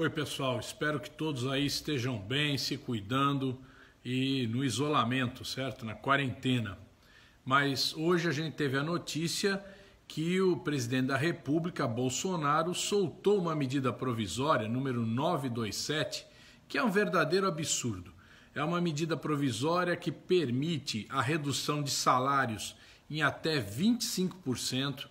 Oi, pessoal. Espero que todos aí estejam bem, se cuidando e no isolamento, certo? Na quarentena. Mas hoje a gente teve a notícia que o presidente da República, Bolsonaro, soltou uma medida provisória, número 927, que é um verdadeiro absurdo. É uma medida provisória que permite a redução de salários em até 25%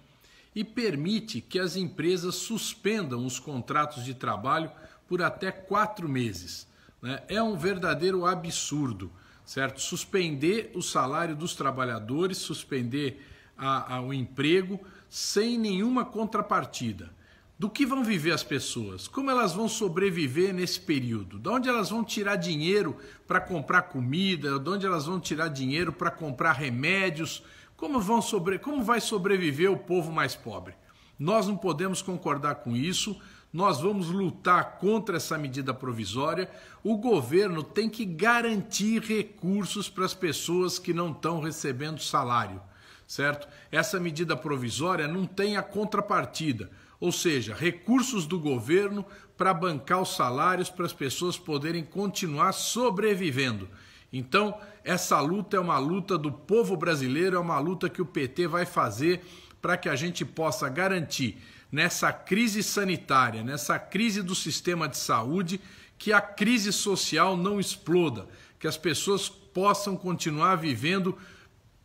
e permite que as empresas suspendam os contratos de trabalho por até quatro meses. Né? É um verdadeiro absurdo, certo? Suspender o salário dos trabalhadores, suspender a, a, o emprego sem nenhuma contrapartida. Do que vão viver as pessoas? Como elas vão sobreviver nesse período? De onde elas vão tirar dinheiro para comprar comida? De onde elas vão tirar dinheiro para comprar remédios? Como, vão sobre... Como vai sobreviver o povo mais pobre? Nós não podemos concordar com isso. Nós vamos lutar contra essa medida provisória. O governo tem que garantir recursos para as pessoas que não estão recebendo salário, certo? Essa medida provisória não tem a contrapartida, ou seja, recursos do governo para bancar os salários para as pessoas poderem continuar sobrevivendo. Então, essa luta é uma luta do povo brasileiro, é uma luta que o PT vai fazer para que a gente possa garantir nessa crise sanitária, nessa crise do sistema de saúde, que a crise social não exploda, que as pessoas possam continuar vivendo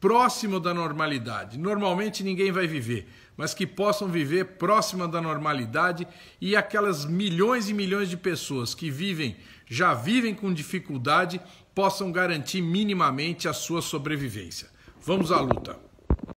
próximo da normalidade. Normalmente ninguém vai viver, mas que possam viver próximo da normalidade e aquelas milhões e milhões de pessoas que vivem, já vivem com dificuldade, possam garantir minimamente a sua sobrevivência. Vamos à luta.